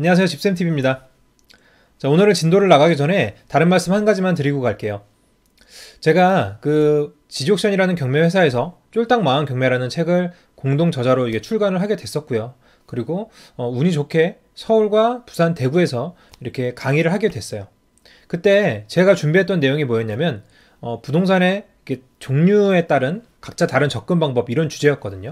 안녕하세요 집쌤TV입니다. 자 오늘은 진도를 나가기 전에 다른 말씀 한 가지만 드리고 갈게요. 제가 그 지지옥션이라는 경매 회사에서 쫄딱 망한 경매라는 책을 공동 저자로 이게 출간을 하게 됐었고요. 그리고 어, 운이 좋게 서울과 부산 대구에서 이렇게 강의를 하게 됐어요. 그때 제가 준비했던 내용이 뭐였냐면 어, 부동산의 종류에 따른 각자 다른 접근 방법 이런 주제였거든요.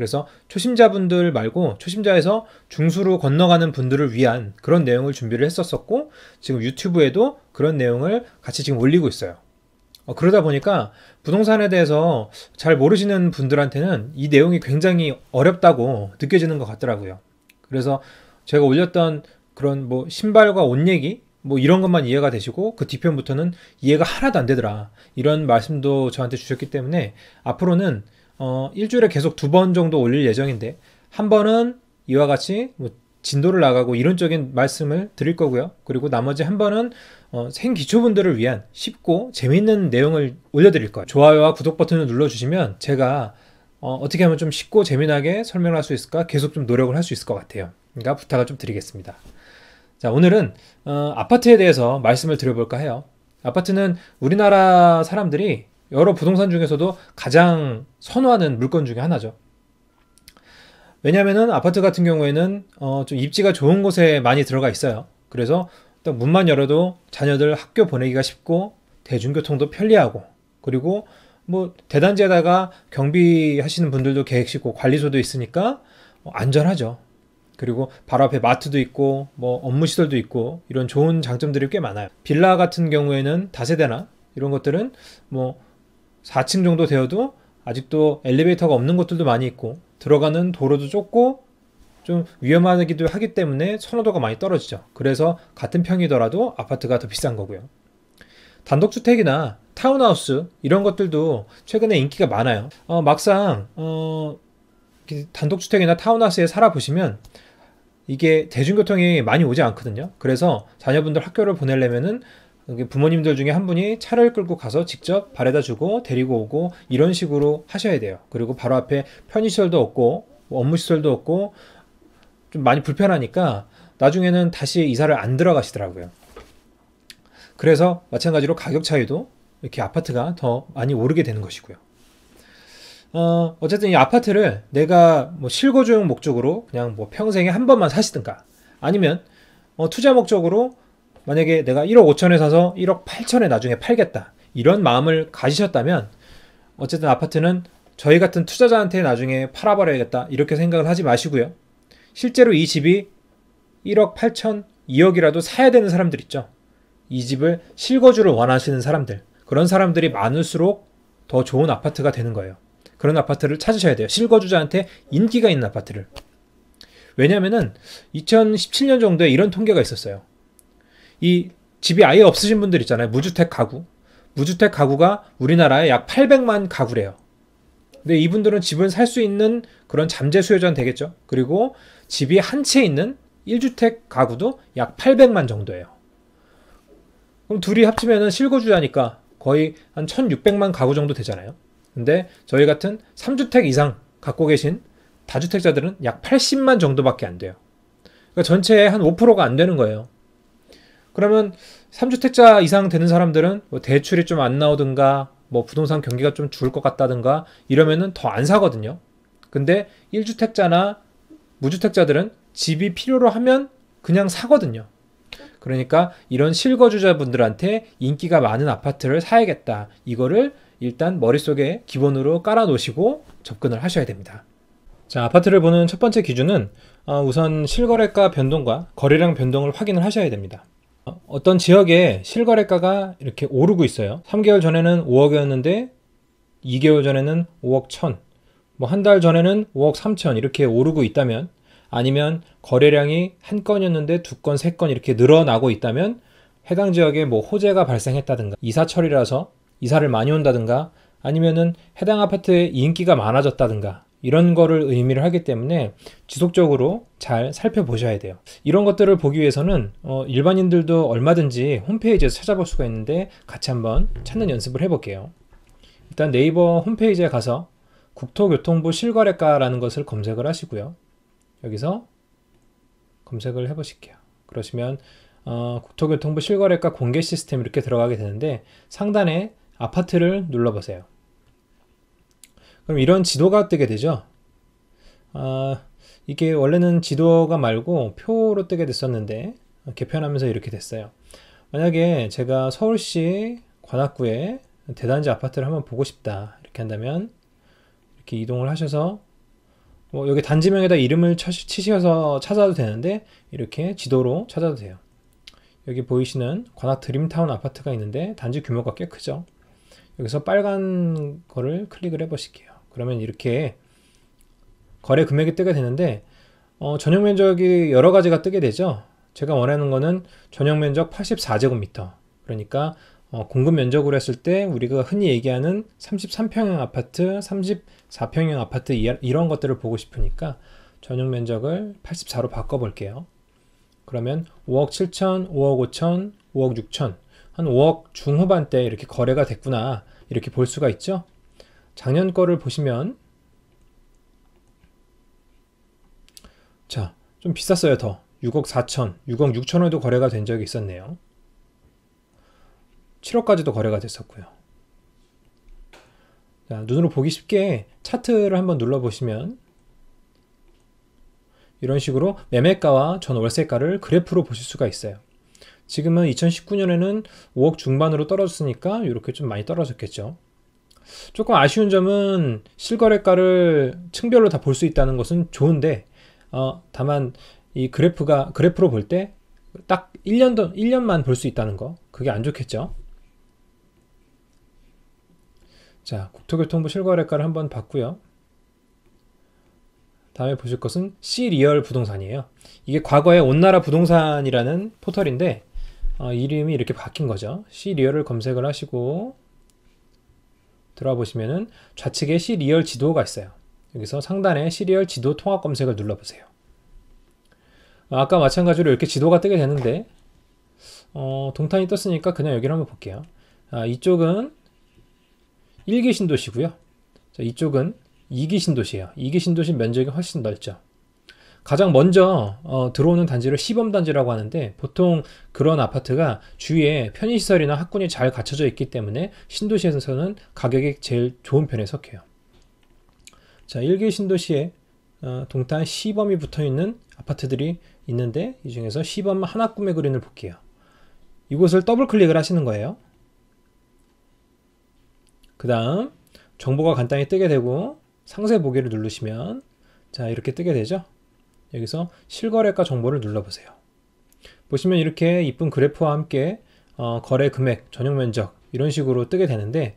그래서 초심자분들 말고 초심자에서 중수로 건너가는 분들을 위한 그런 내용을 준비를 했었었고 지금 유튜브에도 그런 내용을 같이 지금 올리고 있어요. 어, 그러다 보니까 부동산에 대해서 잘 모르시는 분들한테는 이 내용이 굉장히 어렵다고 느껴지는 것 같더라고요. 그래서 제가 올렸던 그런 뭐 신발과 옷 얘기 뭐 이런 것만 이해가 되시고 그 뒤편부터는 이해가 하나도 안 되더라 이런 말씀도 저한테 주셨기 때문에 앞으로는 어, 일주일에 계속 두 번 정도 올릴 예정인데 한 번은 이와 같이 뭐 진도를 나가고 이론적인 말씀을 드릴 거고요. 그리고 나머지 한 번은 어, 생기초분들을 위한 쉽고 재미있는 내용을 올려드릴 거예요. 좋아요와 구독 버튼을 눌러주시면 제가 어, 어떻게 하면 좀 쉽고 재미나게 설명을 할 수 있을까 계속 좀 노력을 할 수 있을 것 같아요. 그러니까 부탁을 좀 드리겠습니다. 자 오늘은 어, 아파트에 대해서 말씀을 드려볼까 해요. 아파트는 우리나라 사람들이 여러 부동산 중에서도 가장 선호하는 물건 중에 하나죠. 왜냐면은 아파트 같은 경우에는 어, 좀 입지가 좋은 곳에 많이 들어가 있어요. 그래서 일 문만 열어도 자녀들 학교 보내기가 쉽고 대중교통도 편리하고 그리고 뭐 대단지에다가 경비하시는 분들도 계획식고 관리소도 있으니까 뭐 안전하죠. 그리고 바로 앞에 마트도 있고 뭐 업무 시설도 있고 이런 좋은 장점들이 꽤 많아요. 빌라 같은 경우에는 다세대나 이런 것들은 뭐 4층 정도 되어도 아직도 엘리베이터가 없는 것들도 많이 있고 들어가는 도로도 좁고 좀 위험하기도 하기 때문에 선호도가 많이 떨어지죠. 그래서 같은 평이더라도 아파트가 더 비싼 거고요. 단독주택이나 타운하우스 이런 것들도 최근에 인기가 많아요. 어, 막상 어, 단독주택이나 타운하우스에 살아보시면 이게 대중교통이 많이 오지 않거든요. 그래서 자녀분들 학교를 보내려면은 부모님들 중에 한 분이 차를 끌고 가서 직접 바래다 주고 데리고 오고 이런 식으로 하셔야 돼요. 그리고 바로 앞에 편의시설도 없고 업무시설도 없고 좀 많이 불편하니까 나중에는 다시 이사를 안 들어가시더라고요. 그래서 마찬가지로 가격 차이도 이렇게 아파트가 더 많이 오르게 되는 것이고요. 어, 어쨌든 이 아파트를 내가 뭐 실거주용 목적으로 그냥 뭐 평생에 한 번만 사시든가 아니면 어, 투자 목적으로 만약에 내가 1억 5천에 사서 1억 8천에 나중에 팔겠다. 이런 마음을 가지셨다면 어쨌든 아파트는 저희 같은 투자자한테 나중에 팔아버려야겠다. 이렇게 생각을 하지 마시고요. 실제로 이 집이 1억 8천, 2억이라도 사야 되는 사람들 있죠. 이 집을 실거주를 원하시는 사람들. 그런 사람들이 많을수록 더 좋은 아파트가 되는 거예요. 그런 아파트를 찾으셔야 돼요. 실거주자한테 인기가 있는 아파트를. 왜냐면은 2017년 정도에 이런 통계가 있었어요. 이 집이 아예 없으신 분들 있잖아요. 무주택 가구. 무주택 가구가 우리나라에 약 800만 가구래요. 근데 이분들은 집을 살 수 있는 그런 잠재 수요자는 되겠죠. 그리고 집이 한 채 있는 1주택 가구도 약 800만 정도예요. 그럼 둘이 합치면은 실거주자니까 거의 한 1600만 가구 정도 되잖아요. 근데 저희 같은 3주택 이상 갖고 계신 다주택자들은 약 80만 정도밖에 안 돼요. 그러니까 전체의 한 5%가 안 되는 거예요. 그러면 3주택자 이상 되는 사람들은 뭐 대출이 좀 안 나오든가 뭐 부동산 경기가 좀 죽을 것 같다든가 이러면은 더 안 사거든요. 근데 1주택자나 무주택자들은 집이 필요로 하면 그냥 사거든요. 그러니까 이런 실거주자분들한테 인기가 많은 아파트를 사야겠다. 이거를 일단 머릿속에 기본으로 깔아 놓으시고 접근을 하셔야 됩니다. 자, 아파트를 보는 첫 번째 기준은 아, 우선 실거래가 변동과 거래량 변동을 확인을 하셔야 됩니다. 어떤 지역에 실거래가가 이렇게 오르고 있어요. 3개월 전에는 5억이었는데 2개월 전에는 5억 1천, 뭐 한 달 전에는 5억 3천 이렇게 오르고 있다면 아니면 거래량이 한 건이었는데 두 건, 세 건 이렇게 늘어나고 있다면 해당 지역에 뭐 호재가 발생했다든가 이사철이라서 이사를 많이 온다든가 아니면은 해당 아파트에 인기가 많아졌다든가 이런 거를 의미를 하기 때문에 지속적으로 잘 살펴보셔야 돼요. 이런 것들을 보기 위해서는 어, 일반인들도 얼마든지 홈페이지에서 찾아볼 수가 있는데 같이 한번 찾는 연습을 해볼게요. 일단 네이버 홈페이지에 가서 국토교통부 실거래가라는 것을 검색을 하시고요. 여기서 검색을 해보실게요. 그러시면 어, 국토교통부 실거래가 공개 시스템 이렇게 들어가게 되는데 상단에 아파트를 눌러보세요. 그럼 이런 지도가 뜨게 되죠. 아, 이게 원래는 지도가 말고 표로 뜨게 됐었는데 개편하면서 이렇게 됐어요. 만약에 제가 서울시 관악구에 대단지 아파트를 한번 보고 싶다 이렇게 한다면 이렇게 이동을 하셔서 뭐 여기 단지명에다 이름을 치셔서 찾아도 되는데 이렇게 지도로 찾아도 돼요. 여기 보이시는 관악 드림타운 아파트가 있는데 단지 규모가 꽤 크죠. 여기서 빨간 거를 클릭을 해보실게요. 그러면 이렇게 거래 금액이 뜨게 되는데 어, 전용 면적이 여러 가지가 뜨게 되죠. 제가 원하는 거는 전용 면적 84제곱미터. 그러니까 어, 공급 면적으로 했을 때 우리가 흔히 얘기하는 33평형 아파트, 34평형 아파트 이런 것들을 보고 싶으니까 전용 면적을 84로 바꿔볼게요. 그러면 5억 7천, 5억 5천, 5억 6천, 한 5억 중후반대 이렇게 거래가 됐구나 이렇게 볼 수가 있죠. 작년 거를 보시면 자, 좀 비쌌어요, 더. 6억 4천, 6억 6천원에도 거래가 된 적이 있었네요. 7억까지도 거래가 됐었고요. 자, 눈으로 보기 쉽게 차트를 한번 눌러보시면 이런 식으로 매매가와 전 월세가를 그래프로 보실 수가 있어요. 지금은 2019년에는 5억 중반으로 떨어졌으니까 이렇게 좀 많이 떨어졌겠죠. 조금 아쉬운 점은 실거래가를 층별로 다 볼 수 있다는 것은 좋은데 어, 다만 이 그래프가 그래프로 볼 때 딱 1년 도 1년만 볼 수 있다는 거 그게 안 좋겠죠. 자, 국토교통부 실거래가를 한번 봤고요. 다음에 보실 것은 C리얼 부동산이에요. 이게 과거에 온나라 부동산이라는 포털인데 어, 이름이 이렇게 바뀐 거죠. C리얼을 검색을 하시고 들어와 보시면은 좌측에 시리얼 지도가 있어요. 여기서 상단에 C리얼 지도 통합 검색을 눌러보세요. 아, 아까 마찬가지로 이렇게 지도가 뜨게 되는데 어, 동탄이 떴으니까 그냥 여기를 한번 볼게요. 아, 이쪽은 1기 신도시고요. 자, 이쪽은 2기 신도시예요. 2기 신도시 면적이 훨씬 넓죠. 가장 먼저 어, 들어오는 단지를 시범단지라고 하는데 보통 그런 아파트가 주위에 편의시설이나 학군이 잘 갖춰져 있기 때문에 신도시에서는 가격이 제일 좋은 편에 속해요. 자, 1개 신도시에 어, 동탄 시범이 붙어있는 아파트들이 있는데 이 중에서 시범 하나 꿈의 그린을 볼게요. 이곳을 더블클릭을 하시는 거예요. 그 다음 정보가 간단히 뜨게 되고 상세 보기를 누르시면 자 이렇게 뜨게 되죠. 여기서 실거래가 정보를 눌러보세요. 보시면 이렇게 이쁜 그래프와 함께 어, 거래 금액, 전용 면적 이런 식으로 뜨게 되는데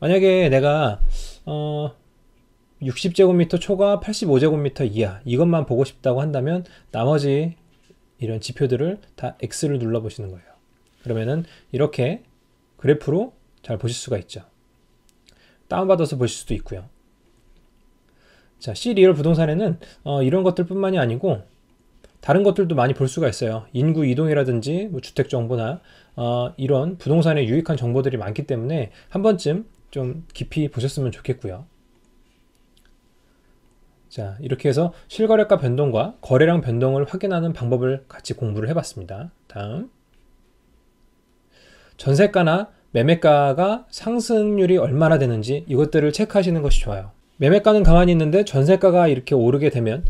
만약에 내가 어, 60제곱미터 초과 85제곱미터 이하 이것만 보고 싶다고 한다면 나머지 이런 지표들을 다 X를 눌러보시는 거예요. 그러면은 이렇게 그래프로 잘 보실 수가 있죠. 다운받아서 보실 수도 있고요. 자, C 리얼 부동산에는 어, 이런 것들뿐만이 아니고 다른 것들도 많이 볼 수가 있어요. 인구 이동이라든지 뭐 주택 정보나 어, 이런 부동산에 유익한 정보들이 많기 때문에 한 번쯤 좀 깊이 보셨으면 좋겠고요. 자, 이렇게 해서 실거래가 변동과 거래량 변동을 확인하는 방법을 같이 공부를 해봤습니다. 다음. 전세가나 매매가가 상승률이 얼마나 되는지 이것들을 체크하시는 것이 좋아요. 매매가는 가만히 있는데 전세가가 이렇게 오르게 되면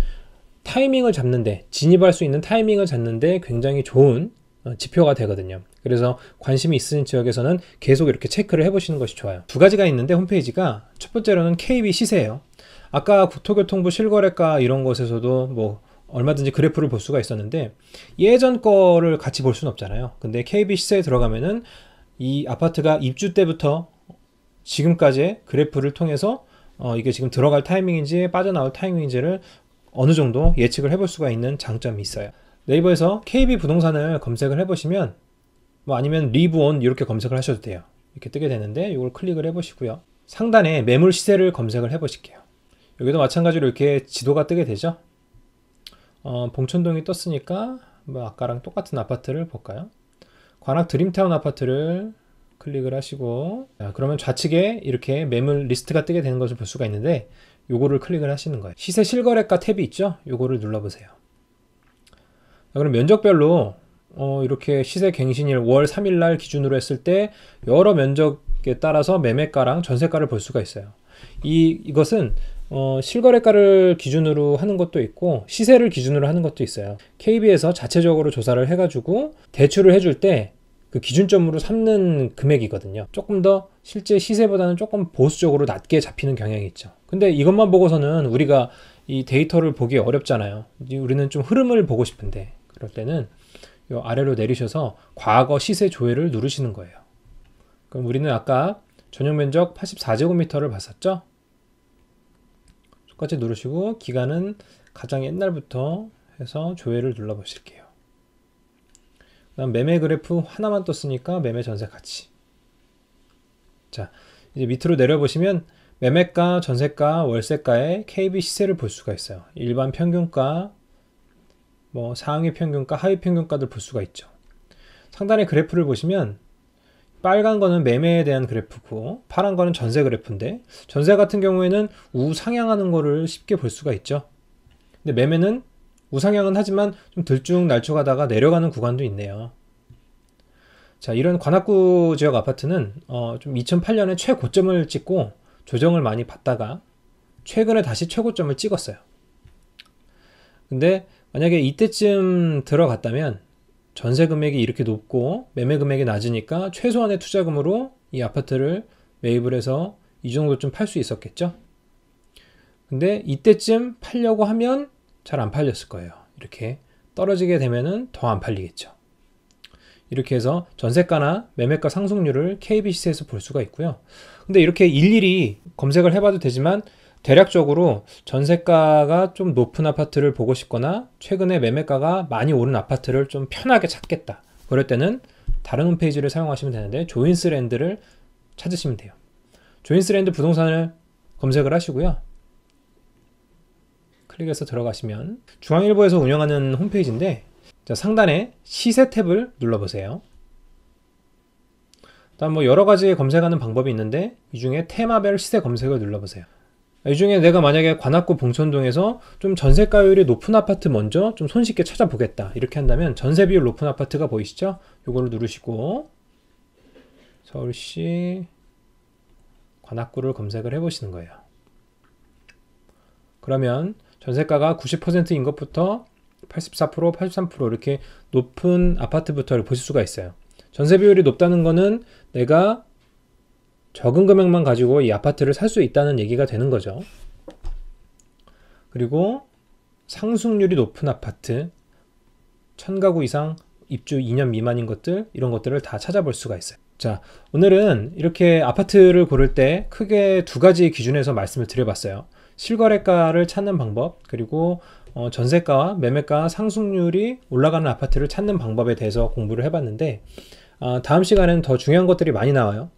타이밍을 잡는데 진입할 수 있는 타이밍을 잡는데 굉장히 좋은 어, 지표가 되거든요. 그래서 관심이 있으신 지역에서는 계속 이렇게 체크를 해보시는 것이 좋아요. 두 가지가 있는데 홈페이지가 첫 번째로는 KB 시세예요. 아까 국토교통부 실거래가 이런 곳에서도 뭐 얼마든지 그래프를 볼 수가 있었는데 예전 거를 같이 볼 수는 없잖아요. 근데 KB 시세에 들어가면은 이 아파트가 입주 때부터 지금까지의 그래프를 통해서 어, 이게 지금 들어갈 타이밍인지 빠져나올 타이밍인지를 어느 정도 예측을 해볼 수가 있는 장점이 있어요. 네이버에서 KB 부동산을 검색을 해보시면 뭐 아니면 리브온 이렇게 검색을 하셔도 돼요. 이렇게 뜨게 되는데 이걸 클릭을 해보시고요. 상단에 매물 시세를 검색을 해보실게요. 여기도 마찬가지로 이렇게 지도가 뜨게 되죠. 어, 봉천동이 떴으니까 뭐 아까랑 똑같은 아파트를 볼까요? 관악 드림타운 아파트를 클릭을 하시고 자, 그러면 좌측에 이렇게 매물 리스트가 뜨게 되는 것을 볼 수가 있는데 요거를 클릭을 하시는 거예요 시세 실거래가 탭이 있죠 요거를 눌러보세요 자, 그럼 면적별로 어, 이렇게 시세 갱신일 월 3일날 기준으로 했을 때 여러 면적에 따라서 매매가랑 전세가를 볼 수가 있어요 이, 이것은 어, 실거래가를 기준으로 하는 것도 있고 시세를 기준으로 하는 것도 있어요 KB에서 자체적으로 조사를 해가지고 대출을 해줄 때그 기준점으로 삼는 금액이거든요. 조금 더 실제 시세보다는 조금 보수적으로 낮게 잡히는 경향이 있죠. 근데 이것만 보고서는 우리가 이 데이터를 보기 어렵잖아요. 우리는 좀 흐름을 보고 싶은데 그럴 때는 요 아래로 내리셔서 과거 시세 조회를 누르시는 거예요. 그럼 우리는 아까 전용 면적 84제곱미터를 봤었죠? 똑같이 누르시고 기간은 가장 옛날부터 해서 조회를 눌러 보실게요. 다음 매매 그래프 하나만 떴으니까 매매 전세 가치. 자, 이제 밑으로 내려보시면 매매가, 전세가, 월세가의 KB 시세를 볼 수가 있어요. 일반 평균가, 뭐 상위 평균가, 하위 평균가들 볼 수가 있죠. 상단의 그래프를 보시면 빨간 거는 매매에 대한 그래프고 파란 거는 전세 그래프인데 전세 같은 경우에는 우상향하는 거를 쉽게 볼 수가 있죠. 근데 매매는 우상향은 하지만 좀 들쭉날쭉하다가 내려가는 구간도 있네요. 자, 이런 관악구 지역 아파트는 어, 좀 2008년에 최고점을 찍고 조정을 많이 받다가 최근에 다시 최고점을 찍었어요. 근데 만약에 이때쯤 들어갔다면 전세 금액이 이렇게 높고 매매 금액이 낮으니까 최소한의 투자금으로 이 아파트를 매입을 해서 이 정도쯤 팔 수 있었겠죠? 근데 이때쯤 팔려고 하면 잘안 팔렸을 거예요. 이렇게 떨어지게 되면은 더 안 팔리겠죠. 이렇게 해서 전세가나 매매가 상승률을 KB c 에서볼 수가 있고요. 근데 이렇게 일일이 검색을 해봐도 되지만 대략적으로 전세가가 좀 높은 아파트를 보고 싶거나 최근에 매매가가 많이 오른 아파트를 좀 편하게 찾겠다. 그럴 때는 다른 홈페이지를 사용하시면 되는데 조인스랜드를 찾으시면 돼요. 조인스랜드 부동산을 검색을 하시고요. 클릭해서 들어가시면 중앙일보에서 운영하는 홈페이지인데 자, 상단에 시세 탭을 눌러보세요. 다음 뭐 여러 가지 검색하는 방법이 있는데 이 중에 테마별 시세 검색을 눌러보세요. 이 중에 내가 만약에 관악구 봉천동에서 좀 전세가율이 높은 아파트 먼저 좀 손쉽게 찾아보겠다 이렇게 한다면 전세 비율 높은 아파트가 보이시죠? 요거를 누르시고 서울시 관악구를 검색을 해보시는 거예요. 그러면 전세가가 90%인 것부터 84%, 83% 이렇게 높은 아파트부터를 보실 수가 있어요. 전세 비율이 높다는 거는 내가 적은 금액만 가지고 이 아파트를 살 수 있다는 얘기가 되는 거죠. 그리고 상승률이 높은 아파트, 천가구 이상 입주 2년 미만인 것들 이런 것들을 다 찾아볼 수가 있어요. 자, 오늘은 이렇게 아파트를 고를 때 크게 두 가지 기준에서 말씀을 드려봤어요. 실거래가를 찾는 방법 그리고 어, 전세가와 매매가 상승률이 올라가는 아파트를 찾는 방법에 대해서 공부를 해봤는데 어, 다음 시간에는 더 중요한 것들이 많이 나와요.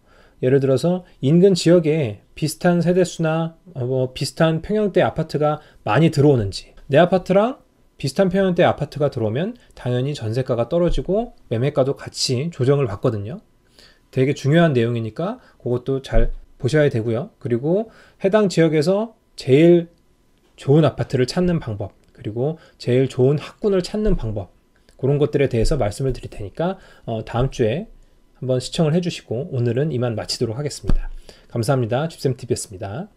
예를 들어서 인근 지역에 비슷한 세대수나 어, 뭐 비슷한 평형대 아파트가 많이 들어오는지 내 아파트랑 비슷한 평형대 아파트가 들어오면 당연히 전세가가 떨어지고 매매가도 같이 조정을 받거든요. 되게 중요한 내용이니까 그것도 잘 보셔야 되고요. 그리고 해당 지역에서 제일 좋은 아파트를 찾는 방법, 그리고 제일 좋은 학군을 찾는 방법, 그런 것들에 대해서 말씀을 드릴 테니까 어, 다음 주에 한번 시청을 해주시고 오늘은 이만 마치도록 하겠습니다. 감사합니다. 집쌤TV였습니다.